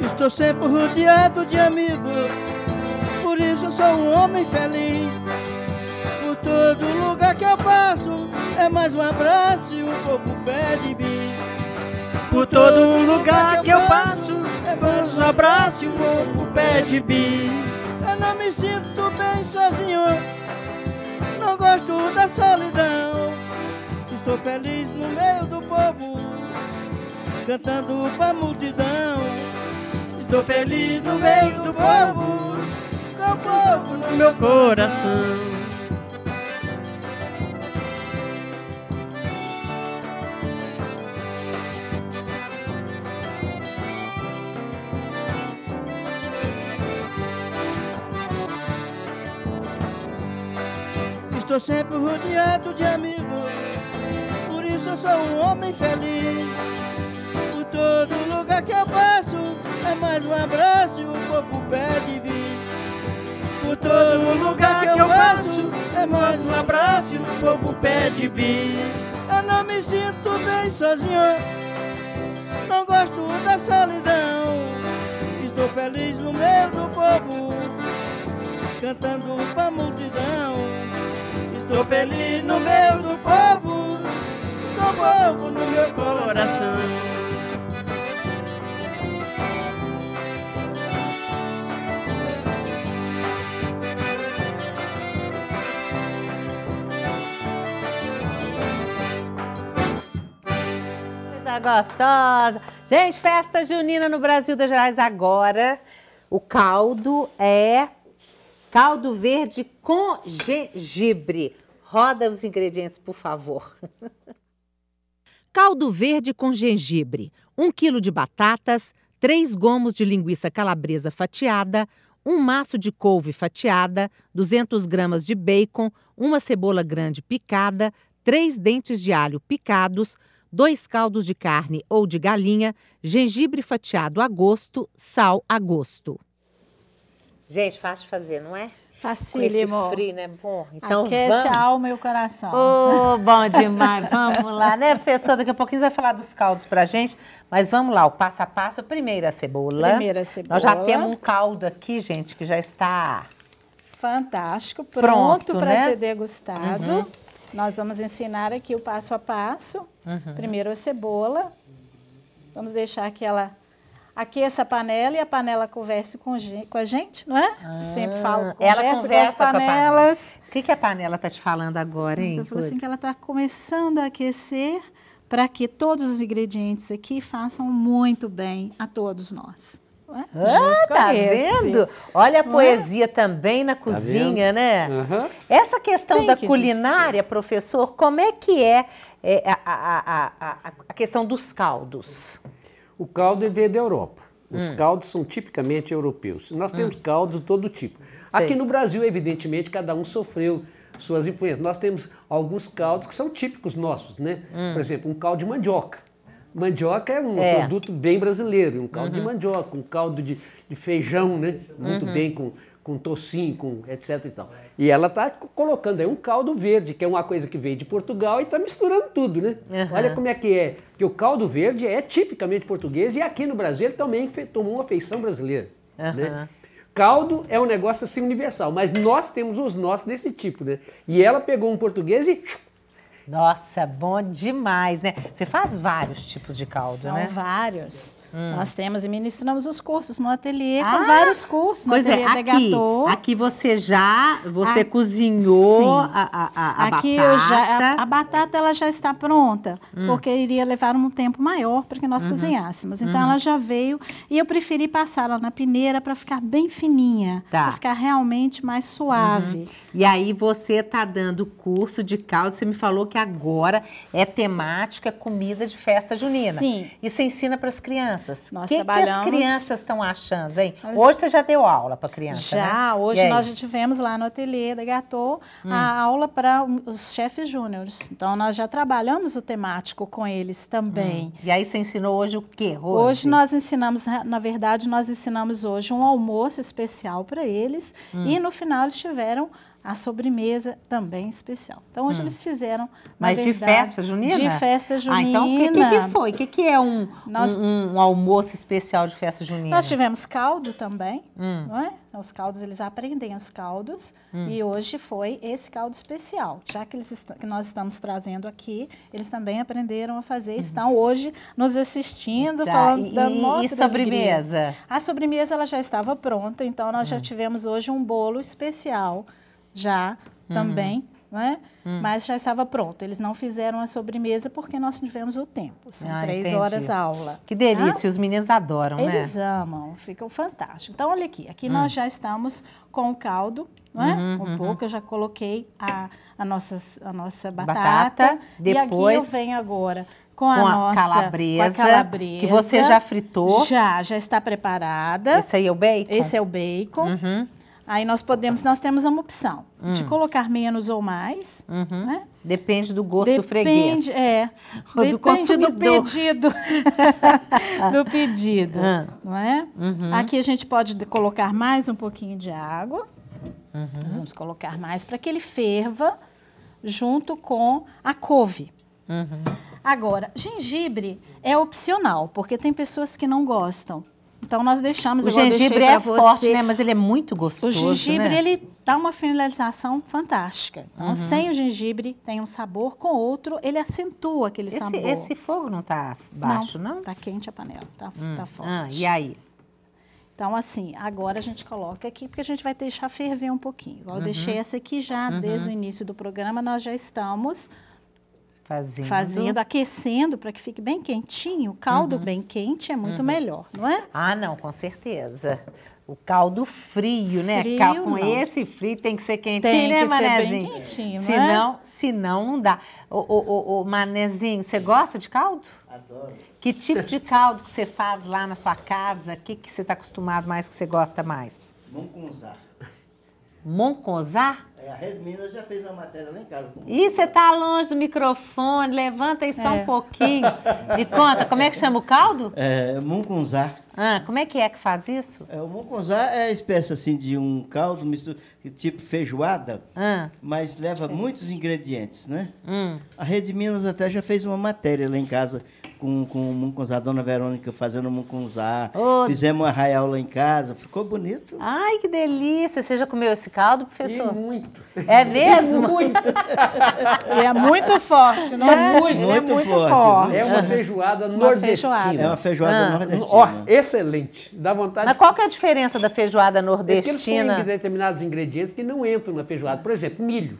Estou sempre rodeado de amigos sou um homem feliz. Por todo lugar que eu passo, é mais um abraço e o povo pede de Por todo lugar que eu passo, é mais um abraço e o povo pede bis. Eu não me sinto bem sozinho, não gosto da solidão. Estou feliz no meio do povo, cantando pra multidão. Estou feliz no meio do povo meu povo, no meu coração. Estou sempre rodeado de amigos, por isso eu sou um homem feliz. Por todo lugar que eu passo, é mais um abraço e o povo pede vir. Todo lugar que eu passo é mais um abraço e o povo pede bem. Eu não me sinto bem sozinho, não gosto da solidão. Estou feliz no meio do povo, cantando pra multidão. Estou feliz no meio do povo, com o povo no meu coração. gostosa. Gente, festa junina no Brasil das Gerais agora. O caldo é caldo verde com gengibre. Roda os ingredientes, por favor. Caldo verde com gengibre. 1 um quilo de batatas, 3 gomos de linguiça calabresa fatiada, um maço de couve fatiada, 200 gramas de bacon, uma cebola grande picada, três dentes de alho picados, dois caldos de carne ou de galinha, gengibre fatiado a gosto, sal a gosto. Gente, fácil de fazer, não é? Facílimo. frio, né? Bom, então Aquece vamos. a alma e o coração. Ô, oh, bom demais. vamos lá, né, pessoa? Daqui a pouquinho você vai falar dos caldos pra gente. Mas vamos lá, o passo a passo. Primeiro a cebola. Primeira cebola. Nós já temos um caldo aqui, gente, que já está... Fantástico. Pronto, pronto para né? ser degustado. Uhum. Nós vamos ensinar aqui o passo a passo. Uhum. Primeiro a cebola. Vamos deixar que ela aqueça a panela e a panela converse com, a gente, não é? Ah, Sempre falo, ela conversa com as panelas. Com panela. O que, que a panela está te falando agora, hein? Você falou assim que ela está começando a aquecer para que todos os ingredientes aqui façam muito bem a todos nós. É? Ah, tá esse. vendo? Olha a é? poesia também na tá cozinha, tá né? Uhum. Essa questão Tem da que culinária, existir. professor, como é que é é, a, a, a, a, questão dos caldos? O caldo é veio da Europa. Os hum. caldos são tipicamente europeus. Nós temos hum. caldos de todo tipo. Sei. Aqui no Brasil, evidentemente, cada um sofreu suas influências. Nós temos alguns caldos que são típicos nossos, né? Hum. Por exemplo, um caldo de mandioca. Mandioca é um é. produto bem brasileiro, um caldo uhum. de mandioca, um caldo de, de feijão, né? Muito uhum. bem com, com tocinho, com etc e tal. É. E ela está colocando aí um caldo verde, que é uma coisa que veio de Portugal e está misturando tudo, né? Uhum. Olha como é que é. Porque o caldo verde é tipicamente português e aqui no Brasil também tomou uma feição brasileira. Uhum. Né? Caldo é um negócio assim universal, mas nós temos os nossos desse tipo, né? E ela pegou um português e nossa, é bom demais, né? Você faz vários tipos de caldo, São né? São vários. Hum. Nós temos e ministramos os cursos no ateliê, ah, com vários cursos pois é, ateliê é, aqui, Aqui você já, você ah, cozinhou sim. a, a, a aqui batata. Já, a, a, batata ela já está pronta, hum. porque iria levar um tempo maior para que nós uhum. cozinhássemos. Então uhum. ela já veio e eu preferi passá-la na peneira para ficar bem fininha, tá. para ficar realmente mais suave. Uhum. E aí você está dando curso de caldo, você me falou que agora é temática comida de festa junina. Sim. E você ensina para as crianças crianças? Nós que trabalhamos. Que as crianças estão achando, hein? Nós... Hoje você já deu aula para criança? Já, né? hoje nós já tivemos lá no ateliê da Gatô hum. a aula para os chefes júniores. Então nós já trabalhamos o temático com eles também. Hum. E aí você ensinou hoje o quê? Hoje? hoje nós ensinamos, na verdade, nós ensinamos hoje um almoço especial para eles hum. e no final eles tiveram a sobremesa também especial. Então hoje hum. eles fizeram, mas verdade, de festa junina, de festa junina. Ah, então o que, que, que, foi? O que, que é um, nós, um, um, almoço especial de festa junina? Nós tivemos caldo também, hum. não é? Os caldos eles aprendem os caldos hum. e hoje foi esse caldo especial, já que eles que nós estamos trazendo aqui, eles também aprenderam a fazer, hum. estão hoje nos assistindo, tá. falando e, da nossa e sobremesa. Alegria. A sobremesa ela já estava pronta, então nós já hum. tivemos hoje um bolo especial já uhum. também, né mas já estava pronto. Eles não fizeram a sobremesa porque nós tivemos o tempo. São ah, três entendi. horas a aula. Que delícia, ah, os meninos adoram, eles né? Eles amam, ficam fantásticos. Então, olha aqui, aqui hum. nós já estamos com o caldo, não é? Uhum, um uhum. pouco, eu já coloquei a, a, nossas, a nossa batata. batata depois... E aqui eu venho agora com a, com a nossa calabresa, com a calabresa, que você já fritou. Já, já está preparada. Esse aí é o bacon? Esse é o bacon. Uhum. Aí nós podemos, nós temos uma opção hum. de colocar menos ou mais. Uhum. Né? Depende do gosto depende, do freguês. É, depende do, do pedido. do ah. pedido. Não é? Uhum. Aqui a gente pode colocar mais um pouquinho de água. Uhum. Nós vamos colocar mais para que ele ferva junto com a couve. Uhum. Agora, gengibre é opcional, porque tem pessoas que não gostam. Então nós deixamos. O gengibre é você. forte, né? Mas ele é muito gostoso. O gengibre né? ele dá uma finalização fantástica. Então, uhum. sem o gengibre tem um sabor, com outro ele acentua aquele esse, sabor. Esse fogo não está baixo, não? Está quente a panela, está tá hum. tá forte. Ah, e aí? Então, assim, agora a gente coloca aqui, porque a gente vai deixar ferver um pouquinho. Eu uhum. deixei essa aqui já, uhum. desde o início do programa, nós já estamos Fazendo. Fazendo, aquecendo para que fique bem quentinho. O caldo uhum. bem quente é muito uhum. melhor, não é? Ah, não, com certeza. O caldo frio, né? Cal com não. esse frio tem que ser quentinho, tem né, que Manezinho? Ser bem quentinho, senão, não é? senão não dá. O Manezinho, você gosta de caldo? Adoro. Que tipo de caldo que você faz lá na sua casa? O que, que você está acostumado mais, que você gosta mais? Monconzá. Monconzá? É, a Rede Minas já fez uma matéria lá em casa. Ih, você está longe do microfone, levanta aí só é. um pouquinho. Me conta, como é que chama o caldo? É, mungunzá. Ah, como é que é que faz isso? É, o mungunzá é a espécie assim de um caldo tipo feijoada, ah. mas leva muitos ingredientes, né? Hum. A Rede Minas até já fez uma matéria lá em casa com, com o mungunzá, a dona Verônica fazendo mungunzá. Oh. Fizemos um arraial lá em casa, ficou bonito. Ai, que delícia! Você já comeu esse caldo, professor? E muito. Muito. É mesmo? Muito. Ele é muito forte, não é? é muito, é muito, é muito forte, forte. É uma feijoada uma nordestina. Feijoada. É uma feijoada ah. nordestina. Ó, excelente. Dá vontade. Mas qual que é a diferença da feijoada nordestina? Tem que determinados ingredientes que não entram na feijoada. Por exemplo, milho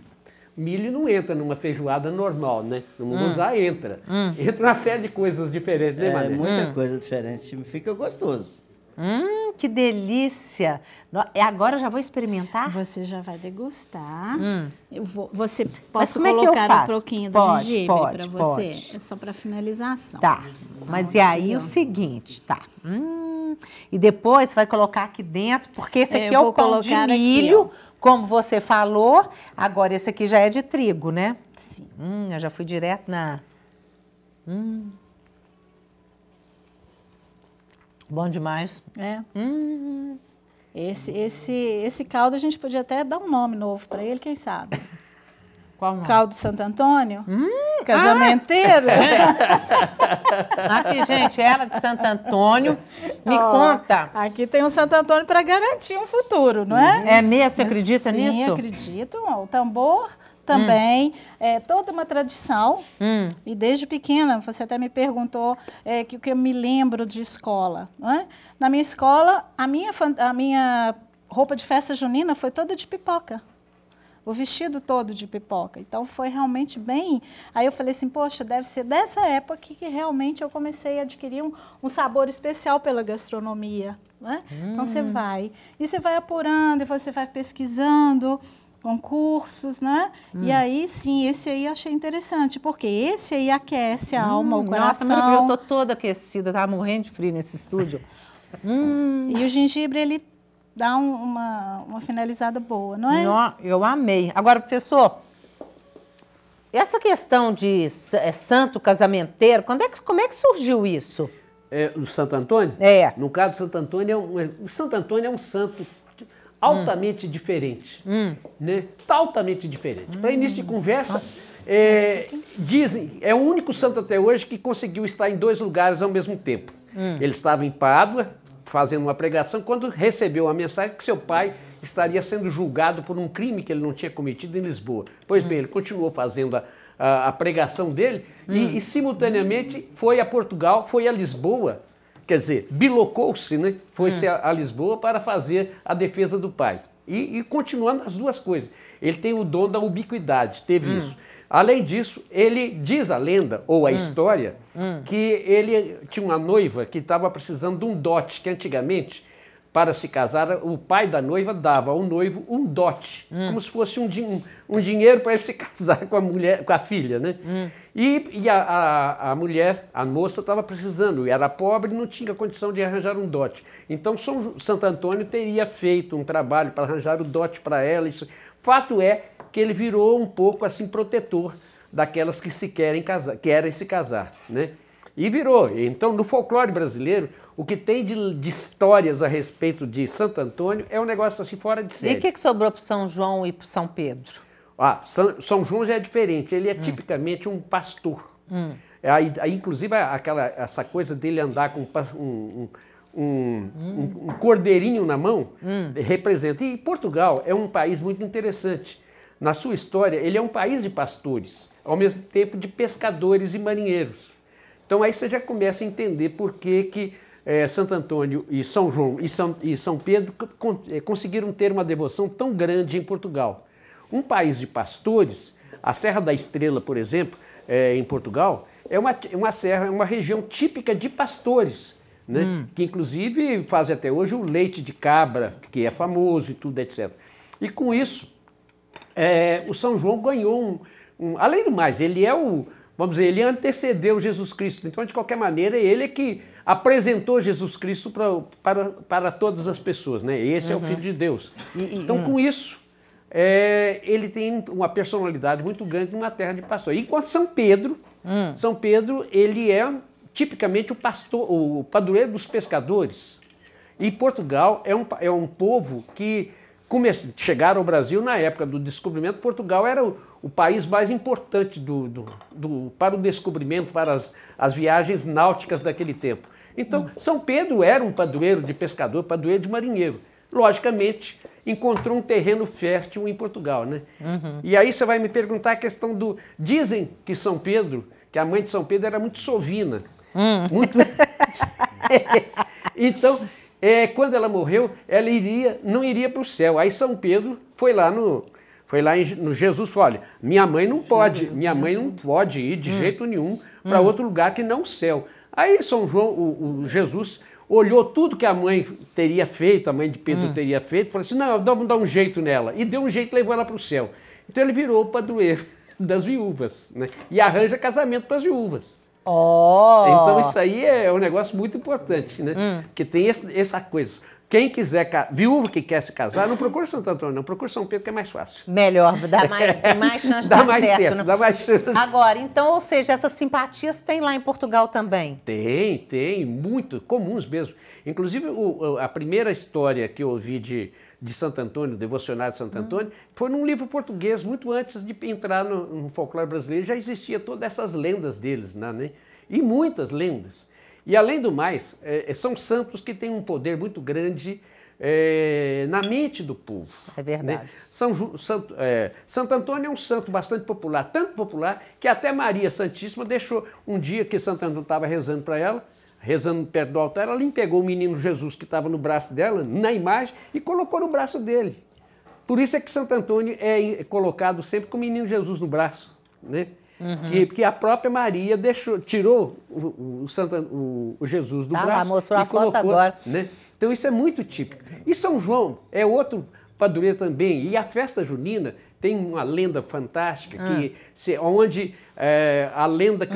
milho não entra numa feijoada normal, né? No musá hum. usar entra. Hum. Entra uma série de coisas diferentes, né, Maria? É, muita hum. coisa diferente. Fica gostoso. Hum, que delícia! É, agora eu já vou experimentar? Você já vai degustar. Hum. Eu vou, você pode é colocar é um pouquinho do pode, gengibre para você? Pode. É só para finalização. Tá. mas e aí o seguinte, tá? Hum, e depois você vai colocar aqui dentro, porque esse é, aqui eu é o pão de milho, aqui, como você falou. Agora esse aqui já é de trigo, né? Sim. Hum, eu já fui direto na. Hum. Bom demais. É. Hum. Esse, esse, esse caldo a gente podia até dar um nome novo para ele, quem sabe? Qual nome? Caldo Santo Antônio? Hum, Casamenteiro? Ah. É. aqui, gente, ela de Santo Antônio. Me oh, conta. Aqui tem um Santo Antônio para garantir um futuro, não é? É mesmo? Você acredita nisso? Sim, acredito. O tambor também. Hum. É toda uma tradição. Hum. E desde pequena, você até me perguntou é, que o que eu me lembro de escola. É? Na minha escola, a minha, a minha roupa de festa junina foi toda de pipoca o vestido todo de pipoca. Então foi realmente bem. Aí eu falei assim, poxa, deve ser dessa época que realmente eu comecei a adquirir um, um sabor especial pela gastronomia. Hum. Então você hum. vai. E você vai apurando, e você vai pesquisando concursos, né? Hum. E aí, sim, esse aí achei interessante, porque esse aí aquece a hum, alma, o coração. Nossa, eu tô toda aquecida, tá morrendo de frio nesse estúdio. hum. E o gengibre, ele dá um, uma, uma finalizada boa, não é? Não, eu amei. Agora, professor, essa questão de é, santo casamenteiro, quando é que, como é que surgiu isso? É, no Santo Antônio? É. No caso do Santo Antônio, é um, é, o Santo Antônio é um santo altamente hum. diferente. Hum. Né? Tá altamente diferente. Hum. Para início de conversa, é, dizem, é o único santo até hoje que conseguiu estar em dois lugares ao mesmo tempo. Hum. Ele estava em Pádua, fazendo uma pregação, quando recebeu a mensagem que seu pai estaria sendo julgado por um crime que ele não tinha cometido em Lisboa. Pois hum. bem, ele continuou fazendo a, a, a pregação dele hum. e, e, simultaneamente, foi a Portugal, foi a Lisboa, quer dizer, bilocou-se, né? foi-se hum. a, a, Lisboa para fazer a defesa do pai. E, e, continuando as duas coisas. Ele tem o dom da ubiquidade, teve hum. isso. Além disso, ele diz a lenda, ou a hum. história, hum. que ele tinha uma noiva que estava precisando de um dote, que antigamente para se casar, o pai da noiva dava ao noivo um dote, hum. como se fosse um, din um dinheiro para ele se casar com a mulher, com a filha, né? Hum. E, e a, a, a, mulher, a moça, estava precisando, e era pobre e não tinha condição de arranjar um dote. Então São Santo Antônio teria feito um trabalho para arranjar o dote para ela. Isso. Fato é que ele virou um pouco assim protetor daquelas que se querem casar, querem se casar, né? E virou. Então no folclore brasileiro o que tem de, de histórias a respeito de Santo Antônio é um negócio assim fora de série. E o que, que sobrou para São João e para São Pedro? Ah, São, São João já é diferente, ele é hum. tipicamente um pastor. Hum. É, inclusive, aquela, essa coisa dele andar com um, um, um, hum. um cordeirinho na mão hum. representa. E Portugal é um país muito interessante. Na sua história, ele é um país de pastores, ao mesmo tempo de pescadores e marinheiros. Então aí você já começa a entender por que, que é, Santo Antônio e São João e São, e São Pedro con é, conseguiram ter uma devoção tão grande em Portugal. Um país de pastores, a Serra da Estrela, por exemplo, é, em Portugal, é uma, uma serra, é uma região típica de pastores, né? Hum. que inclusive faz até hoje o leite de cabra, que é famoso e tudo, etc. E com isso, é, o São João ganhou um, um, além do mais, ele é o, Vamos dizer, ele antecedeu Jesus Cristo. Então, de qualquer maneira, é ele é que apresentou Jesus Cristo pra, para, para todas as pessoas, né? Esse uhum. é o uhum. Filho de Deus. então, com isso, é, ele tem uma personalidade muito grande numa terra de pastor. E com São Pedro, hum. São Pedro ele é tipicamente o pastor, o padroeiro dos pescadores. E Portugal é um, é um povo que come, chegaram ao Brasil na época do descobrimento. Portugal era o, o país mais importante do, do, do, para o descobrimento, para as, as viagens náuticas daquele tempo. Então, hum. São Pedro era um padroeiro de pescador, padroeiro de marinheiro. Logicamente, encontrou um terreno fértil em Portugal. Né? Uhum. E aí você vai me perguntar a questão do. Dizem que São Pedro, que a mãe de São Pedro era muito sovina. Hum. Muito... então, é, quando ela morreu, ela iria, não iria para o céu. Aí São Pedro foi lá no, foi lá em, no Jesus olha, minha mãe não pode, Sim. minha mãe não hum. pode ir de hum. jeito nenhum para hum. outro lugar que não o céu. Aí São João, o, o, Jesus olhou tudo que a mãe teria feito, a mãe de Pedro hum. teria feito, falou assim, não, vamos dar um jeito nela. E deu um jeito, levou ela para o céu. Então ele virou para padroeiro das viúvas, né? E arranja casamento para as viúvas. Oh. Então isso aí é um negócio muito importante, né? Hum. Que tem essa coisa. Quem quiser, viúva que quer se casar, não procura Santo Antônio, não procura São Pedro, que é mais fácil. Melhor, dá mais, tem mais chance dá de dar mais certo. certo né? dá mais chance. Agora, então, ou seja, essas simpatias tem lá em Portugal também? Tem, tem, muito, comuns mesmo. Inclusive, o, a primeira história que eu ouvi de, de Santo Antônio, Devocionário de Santo hum. Antônio, hum. foi num livro português, muito antes de entrar no, no folclore brasileiro, já existia todas essas lendas deles, né? né? E muitas lendas. E além do mais, é, é, são santos que têm um poder muito grande é, na mente do povo. É verdade. Né? São, Santo, é, Santo Antônio é um santo bastante popular, tanto popular que até Maria Santíssima deixou um dia que Santo Antônio estava rezando para ela, rezando perto do altar, ela pegou o menino Jesus que estava no braço dela, na imagem, e colocou no braço dele. Por isso é que Santo Antônio é, é colocado sempre com o menino Jesus no braço. Né? Uhum. Que, porque a própria Maria deixou, tirou o, o, Santa, o, o Jesus do tá braço. Ah, mostrou a colocou, foto agora. Né? Então isso é muito típico. E São João é outro padroeiro também. E a festa junina tem uma lenda fantástica, que, ah. se, onde é, a lenda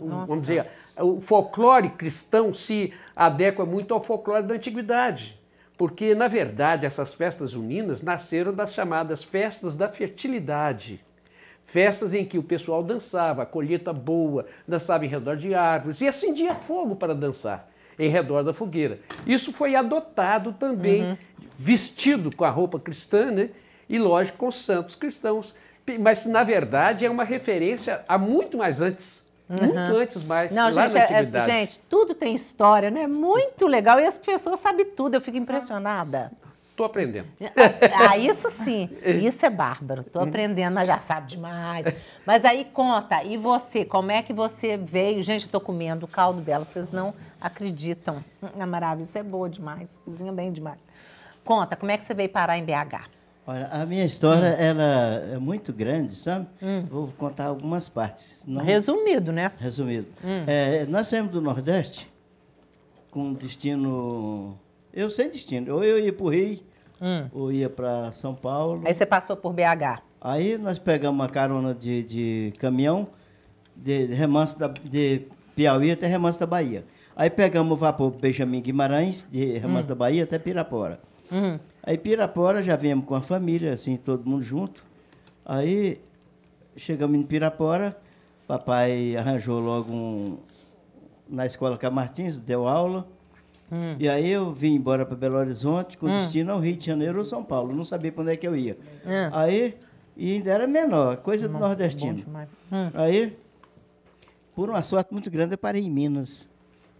hum, vamos dizer, o folclore cristão se adequa muito ao folclore da antiguidade. Porque, na verdade, essas festas juninas nasceram das chamadas festas da fertilidade. Festas em que o pessoal dançava, colheita boa, dançava em redor de árvores e acendia fogo para dançar em redor da fogueira. Isso foi adotado também, uhum. vestido com a roupa cristã, né? e lógico com os santos cristãos. Mas, na verdade, é uma referência a muito mais antes. Uhum. Muito antes mais, Não, lá gente, na É, é gente, tudo tem história, né? É muito legal. E as pessoas sabem tudo, eu fico ah. impressionada. Estou aprendendo. Ah, ah, isso sim, isso é bárbaro. Estou aprendendo, mas já sabe demais. Mas aí conta, e você, como é que você veio? Gente, estou comendo o caldo dela, vocês não acreditam. Hum, é maravilha, isso é boa demais, cozinha bem demais. Conta, como é que você veio parar em BH? Olha, a minha história hum. ela é muito grande, sabe? Hum. Vou contar algumas partes. Não... Resumido, né? Resumido. Hum. É, nós saímos do Nordeste com destino eu sem destino. Ou eu ia para o Rio, hum. ou ia para São Paulo. Aí você passou por BH. Aí nós pegamos uma carona de, de caminhão, de, de remanso da, de Piauí até remanso da Bahia. Aí pegamos o vapor Benjamin Guimarães, de remanso hum. da Bahia até Pirapora. Hum. Aí Pirapora já viemos com a família, assim, todo mundo junto. Aí chegamos em Pirapora, papai arranjou logo um, na escola Camartins, deu aula. Hum. E aí eu vim embora para Belo Horizonte com hum. destino ao Rio de Janeiro ou São Paulo. Não sabia para onde é que eu ia. É. Aí, e ainda era menor, coisa do nordestino. Hum. Hum. Aí, por uma sorte muito grande, eu parei em Minas.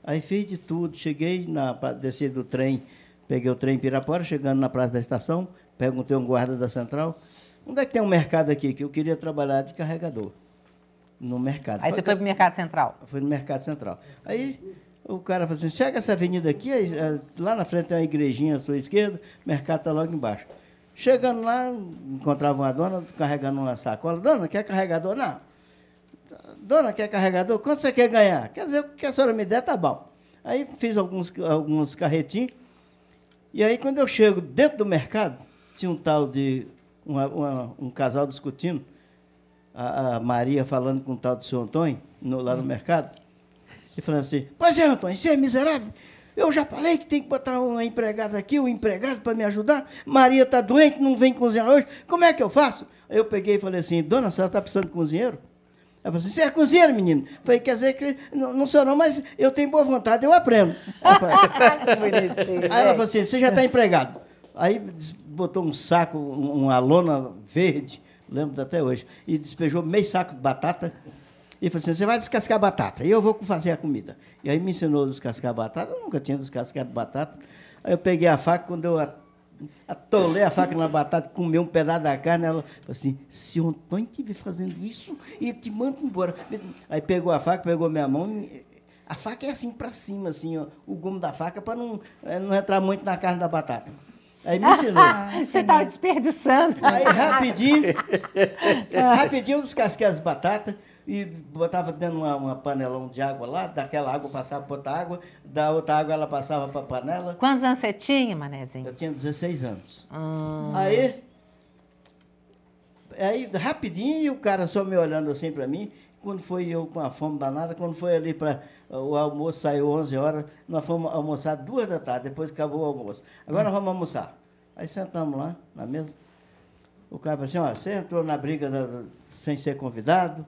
Aí fiz de tudo. Cheguei, na desci do trem, peguei o trem em Pirapora, chegando na praça da estação, perguntei a um guarda da central, onde é que tem um mercado aqui que eu queria trabalhar de carregador? No mercado. Aí foi você foi para o Mercado Central? Foi no Mercado Central. Aí o cara falou assim, chega essa avenida aqui, é, lá na frente tem uma igrejinha à sua esquerda, o mercado está logo embaixo. Chegando lá, encontrava uma dona carregando uma sacola. Dona, quer carregador? Não. Dona, quer carregador? Quanto você quer ganhar? Quer dizer, o que a senhora me der, tá bom. Aí fiz alguns, alguns carretinhos. E aí, quando eu chego dentro do mercado, tinha um tal de. Uma, uma, um casal discutindo. A, a, Maria falando com o tal do seu Antônio, no, lá no hum. mercado e falando assim: Pois é, Antônio, você é miserável? Eu já falei que tem que botar uma empregada aqui, um empregado para me ajudar. Maria está doente, não vem cozinhar hoje. Como é que eu faço? Eu peguei e falei assim: Dona, a senhora está precisando de cozinheiro? Ela falou assim, você é cozinheiro, menino? Eu falei, quer dizer que não, sou não, mas eu tenho boa vontade, eu aprendo. Aí ela é. falou assim, você já está empregado. Aí botou um saco, uma lona verde, lembro até hoje, e despejou meio saco de batata e falou assim: você vai descascar batata, e eu vou fazer a comida. E aí me ensinou a descascar batata, eu nunca tinha descascado batata. Aí eu peguei a faca, quando eu atolei a faca na batata, comi um pedaço da carne, ela falou assim: se o Antônio estiver fazendo isso, eu te mando embora. Aí pegou a faca, pegou minha mão. A faca é assim para cima, assim, ó, o gomo da faca, para não, eh, não entrar muito na carne da batata. Aí me ensinou. Você estava desperdiçando. Aí rapidinho, rapidinho eu descasquei as batatas e botava dentro uma, uma panelão de água lá, daquela água passava para outra água, da outra água ela passava para a panela. Quantos anos você tinha, Manézinho? Eu tinha 16 anos. Hum. Aí, aí, rapidinho, o cara só me olhando assim para mim, quando foi eu com a fome danada, quando foi ali para o almoço, saiu 11 horas, nós fomos almoçar duas da tarde, depois acabou o almoço. Agora hum. vamos almoçar. Aí sentamos lá, na mesa. O cara falou assim, ó, você entrou na briga da, sem ser convidado,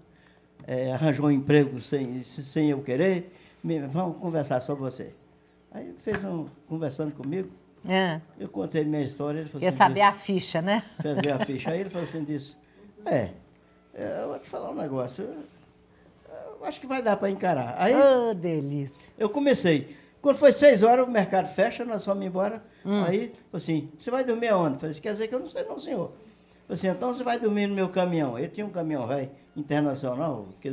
é, arranjou um emprego sem, sem eu querer, me, vamos conversar sobre você. Aí fez um conversando comigo, é. eu contei minha história. Ele falou Quer assim, saber disse, a ficha, né? Fazer a ficha. Aí ele falou assim, disse, é, é, eu vou te falar um negócio, eu, eu acho que vai dar para encarar. Aí, oh, delícia. Eu comecei. Quando foi seis horas, o mercado fecha, nós vamos embora. Hum. Aí, assim, você vai dormir aonde? Eu falei, quer dizer que eu não sei não, senhor. Falei assim, então você vai dormir no meu caminhão. Eu tinha um caminhão velho internacional, que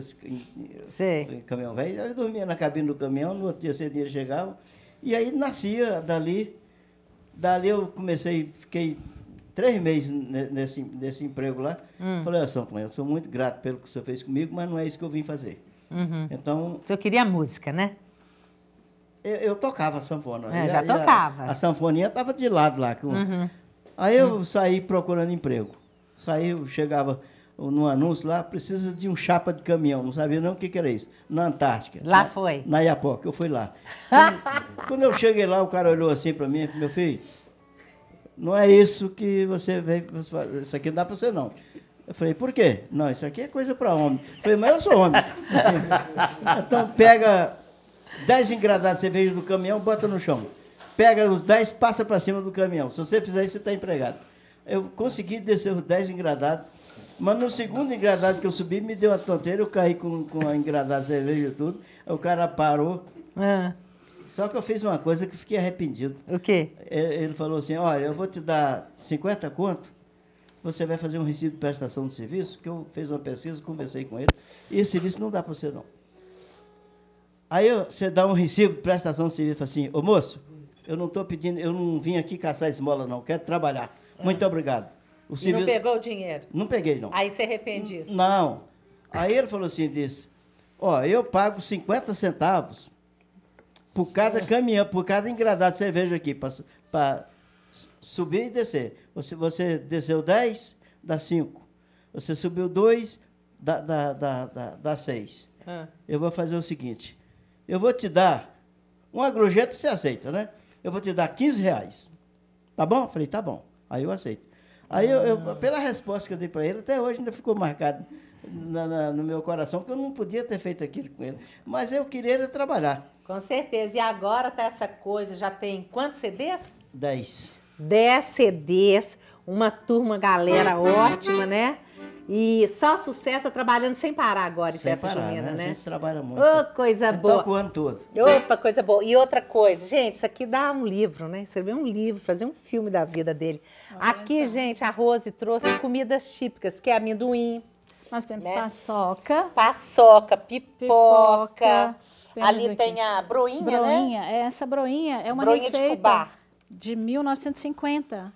caminhão velho. Eu dormia na cabine do caminhão, no outro dia cedo ele chegava. E aí nascia dali. Dali eu comecei, fiquei três meses nesse, nesse emprego lá. Hum. Falei, assim, ah, eu sou muito grato pelo que o senhor fez comigo, mas não é isso que eu vim fazer. Uhum. Então... O senhor queria música, né? Eu, eu tocava a sanfona. É, já a, tocava. A, a sanfoninha estava de lado lá. Com, uhum. Aí eu uhum. saí procurando emprego. Saiu, chegava no anúncio lá, precisa de um chapa de caminhão. Não sabia não o que, que era isso. Na Antártica. Lá na, foi? Na Iapoca, eu fui lá. Quando, quando eu cheguei lá, o cara olhou assim para mim, meu filho, não é isso que você veio fazer. Isso aqui não dá para você, não. Eu falei, por quê? Não, isso aqui é coisa para homem. Eu falei, mas eu sou homem. Assim, então pega dez engradados de cerveja do caminhão, bota no chão. Pega os dez, passa para cima do caminhão. Se você fizer isso, você está empregado eu consegui descer os 10 engradados. Mas no segundo engradado que eu subi, me deu uma tonteira, eu caí com, com a engradada cerveja e tudo. o cara parou. Ah. Só que eu fiz uma coisa que fiquei arrependido. O quê? Ele falou assim: olha, eu vou te dar 50 conto, você vai fazer um recibo de prestação de serviço, que eu fiz uma pesquisa, conversei com ele, e esse serviço não dá para você não. Aí você dá um recibo de prestação de serviço assim, ô moço, eu não estou pedindo, eu não vim aqui caçar esmola, não, quero trabalhar. É. Muito obrigado. O civil... Não pegou o dinheiro? Não peguei, não. Aí você arrepende disso? Não. Aí ele falou assim, disse, ó, eu pago 50 centavos por cada é. caminhão, por cada engradado de cerveja aqui, para subir e descer. Você, você desceu 10, dá 5. Você subiu 2, dá 6. Dá, dá, dá, dá seis. Ah. Eu vou fazer o seguinte, eu vou te dar uma grujeta, você aceita, né? Eu vou te dar 15 reais. Tá bom? Falei, tá bom. Aí eu aceito. Aí eu, eu pela resposta que eu dei para ele, até hoje ainda ficou marcado na, na, no meu coração, porque eu não podia ter feito aquilo com ele. Mas eu queria era trabalhar. Com certeza. E agora tá essa coisa, já tem quantos CDs? Dez. Dez CDs, uma turma, galera ótima, né? E só sucesso trabalhando sem parar agora em festa junina, né? né? A gente trabalha muito. oh, coisa tá boa. Toca o ano todo. Opa, coisa boa. E outra coisa, gente, isso aqui dá um livro, né? Escrever é um livro, fazer um filme da vida dele. Ah, aqui, então. gente, a Rose trouxe comidas típicas, que é amendoim. Nós temos né? paçoca. Paçoca, pipoca. pipoca. Ali aqui. tem a broinha, né? broinha, né? Essa broinha é uma broinha receita de, fubá. de 1950,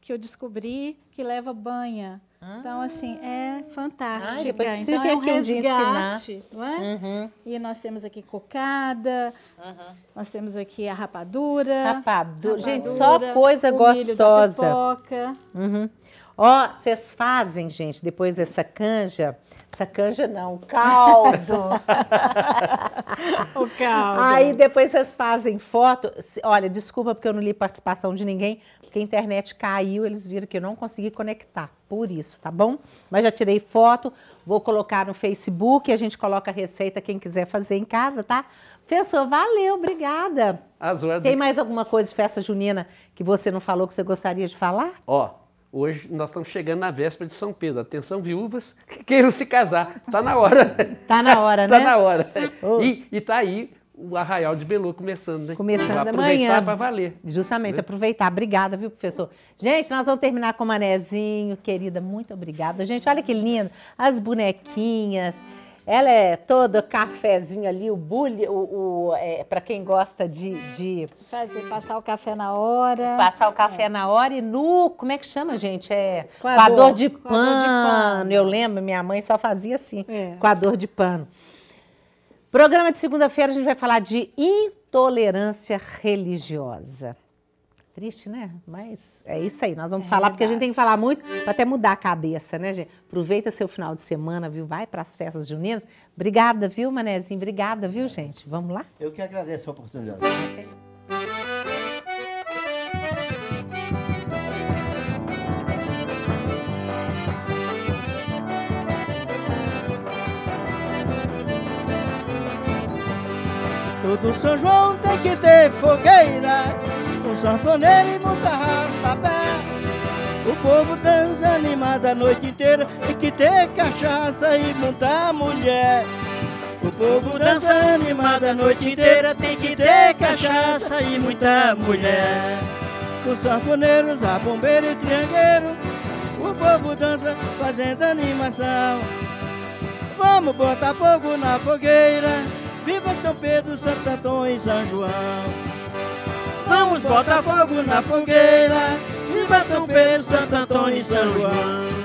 que eu descobri que leva banha então, assim, é fantástico, Ai, então, é um resgate. Não é? Uhum. E nós temos aqui cocada, uhum. nós temos aqui a rapadura. Rapadura. gente, só coisa gostosa. Pipoca. Uhum. Ó, vocês fazem, gente, depois dessa canja, essa canja não, caldo. o caldo. Aí depois vocês fazem foto. Olha, desculpa porque eu não li participação de ninguém, porque a internet caiu, eles viram que eu não consegui conectar, por isso, tá bom? Mas já tirei foto, vou colocar no Facebook, a gente coloca a receita, quem quiser fazer em casa, tá? Professor, valeu, obrigada. As ordens. Tem mais alguma coisa de festa junina que você não falou que você gostaria de falar? Ó, Hoje nós estamos chegando na véspera de São Pedro. Atenção, viúvas que queiram se casar. Tá na hora. Tá na hora, tá né? Tá na hora. Oh. E está aí o Arraial de Belo começando, né? Começando amanhã Aproveitar para valer. Justamente, né? aproveitar. Obrigada, viu, professor? Gente, nós vamos terminar com o Manezinho, querida, muito obrigada. Gente, olha que lindo, as bonequinhas. Ela é toda cafezinho ali, o bully, o, o é, para quem gosta de, de, fazer passar o café na hora, passar o café é. na hora e no, como é que chama gente? É coador, coador de, pano. de pano. Eu lembro, minha mãe só fazia assim, é. coador de pano. Programa de segunda-feira a gente vai falar de intolerância religiosa. Triste, né? Mas é isso aí. Nós vamos é falar verdade. porque a gente tem que falar muito para até mudar a cabeça, né, gente? Aproveita seu final de semana, viu? Vai para as festas juninas. Obrigada, viu, Manezinho? Obrigada, viu, gente? Vamos lá? Eu que agradeço a oportunidade. Okay. Do São João tem que ter fogueira, com sanfoneiro e muita rastapé. O povo dança animado a noite inteira, tem que ter cachaça e muita mulher. O povo dança animado a noite inteira, tem que ter cachaça e muita mulher. Com sanfoneiros, a bombeiro e triangueiro, o povo dança fazendo animação. Vamos botar fogo na fogueira. Páscoa, São Pedro, Santo Antônio e São João. Vamos botar fogo na fogueira, viva São Pedro, Santo Antônio e São João.